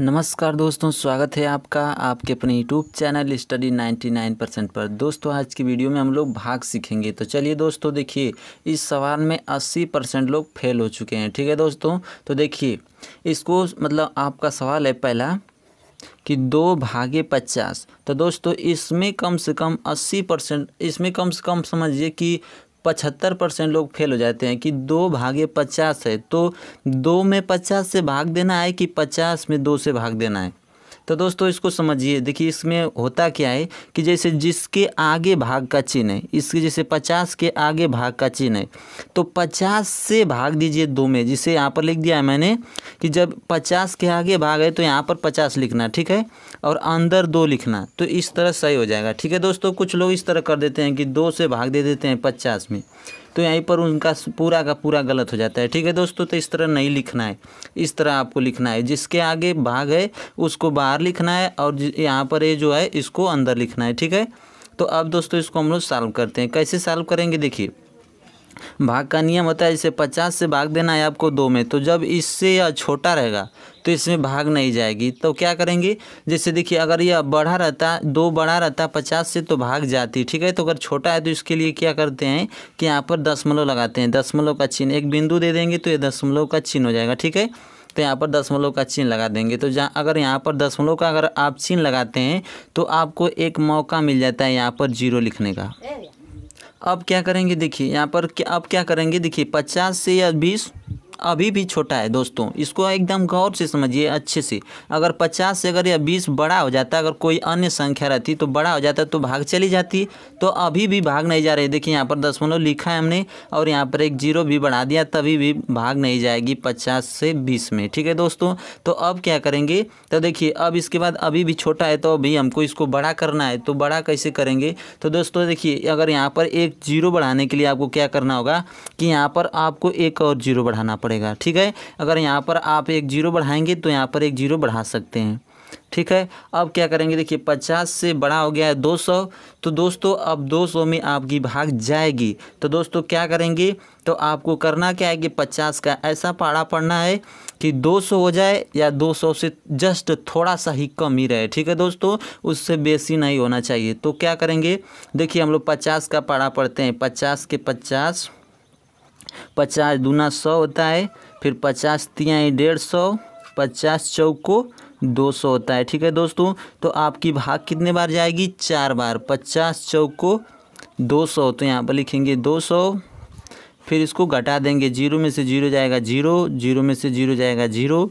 नमस्कार दोस्तों स्वागत है आपका आपके अपने यूट्यूब चैनल स्टडी 99 परसेंट पर दोस्तों आज की वीडियो में हम लोग भाग सीखेंगे तो चलिए दोस्तों देखिए इस सवाल में 80 परसेंट लोग फेल हो चुके हैं ठीक है दोस्तों तो देखिए इसको मतलब आपका सवाल है पहला कि दो भागे पचास तो दोस्तों इसमें कम से कम अस्सी परसेंट इसमें कम से कम समझिए कि पचहत्तर परसेंट लोग फेल हो जाते हैं कि दो भागे पचास है तो दो में पचास से भाग देना है कि पचास में दो से भाग देना है तो दोस्तों इसको समझिए देखिए इसमें होता क्या है कि जैसे जिसके आगे भाग का चिन्ह है इसके जैसे पचास के आगे भाग का चिन्ह है तो पचास से भाग दीजिए दो में जिसे यहाँ पर लिख दिया है मैंने कि जब पचास के आगे भाग है तो यहाँ पर पचास लिखना ठीक है और अंदर दो लिखना तो इस तरह सही हो जाएगा ठीक है दोस्तों कुछ लोग इस तरह कर देते हैं कि दो से भाग दे देते हैं पचास में तो यहीं पर उनका पूरा का पूरा गलत हो जाता है ठीक है दोस्तों तो इस तरह नहीं लिखना है इस तरह आपको लिखना है जिसके आगे भाग है उसको बाहर लिखना है और यहाँ पर ये जो है इसको अंदर लिखना है ठीक है तो अब दोस्तों इसको हम लोग सॉल्व करते हैं कैसे सॉल्व करेंगे देखिए भाग का नियम होता है जैसे पचास से भाग देना है आपको दो में तो जब इससे यह छोटा रहेगा तो इसमें भाग नहीं जाएगी तो क्या करेंगे जैसे देखिए अगर यह बढ़ा रहता दो बड़ा रहता पचास से तो भाग जाती ठीक है तो अगर छोटा है तो इसके लिए क्या करते हैं कि यहाँ पर दसमलव लगाते हैं दसमलव का चिन्ह एक बिंदु दे देंगे तो ये दसमलव का चिन्ह हो जाएगा ठीक है तो यहाँ पर दसमलव का चिन्ह लगा देंगे तो जहाँ अगर यहाँ पर दसमलव का अगर आप चिन्ह लगाते हैं तो आपको एक मौका मिल जाता है यहाँ पर जीरो लिखने का अब क्या करेंगे देखिए यहाँ पर क्या अब क्या करेंगे देखिए पचास से या बीस अभी भी छोटा है दोस्तों इसको एकदम गौर से समझिए अच्छे से अगर पचास से अगर या बीस बड़ा हो जाता अगर कोई अन्य संख्या रहती तो बड़ा हो जाता तो भाग चली जाती तो अभी भी भाग नहीं जा रही देखिए यहाँ पर दसमलव मतलब लिखा है हमने और यहाँ पर एक जीरो भी बढ़ा दिया तभी भी भाग नहीं जाएगी पचास से बीस में ठीक है दोस्तों तो अब क्या करेंगे तो देखिए अब इसके बाद अभी भी छोटा है तो अभी हमको इसको बड़ा करना है तो बड़ा कैसे करेंगे तो दोस्तों देखिए अगर यहाँ पर एक जीरो बढ़ाने के लिए आपको क्या करना होगा कि यहाँ पर आपको एक और जीरो बढ़ाना पड़ेगा ठीक है अगर यहाँ पर आप एक जीरो बढ़ाएंगे तो यहाँ पर एक जीरो बढ़ा सकते हैं ठीक है अब क्या करेंगे देखिए पचास से बड़ा हो गया है दो सौ तो दोस्तों अब दो सौ में आपकी भाग जाएगी तो दोस्तों क्या करेंगे तो आपको करना क्या है कि पचास का ऐसा पाड़ा पड़ना है कि दो सौ हो जाए या दो सौ से जस्ट थोड़ा सा ही कम ही रहे ठीक है दोस्तों उससे बेसी नहीं होना चाहिए तो क्या करेंगे देखिए हम लोग पचास का पाड़ा पढ़ते हैं पचास के पचास पचास दूना सौ होता है फिर पचास तियाई डेढ़ सौ पचास चौको दो सौ होता है ठीक है दोस्तों तो आपकी भाग कितने बार जाएगी चार बार पचास चौको दो सौ तो यहाँ पर लिखेंगे दो सौ फिर इसको घटा देंगे जीरो में से जीरो जाएगा जीरो जीरो में से जीरो जाएगा जीरो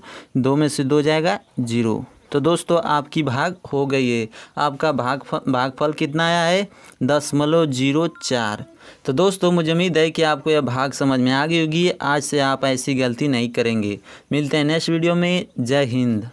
दो में से दो जाएगा जीरो तो दोस्तों आपकी भाग हो गई है आपका भाग भागफल कितना आया है दसमलव जीरो चार तो दोस्तों मुझे उम्मीद है कि आपको यह भाग समझ में आ गई होगी आज से आप ऐसी गलती नहीं करेंगे मिलते हैं नेक्स्ट वीडियो में जय हिंद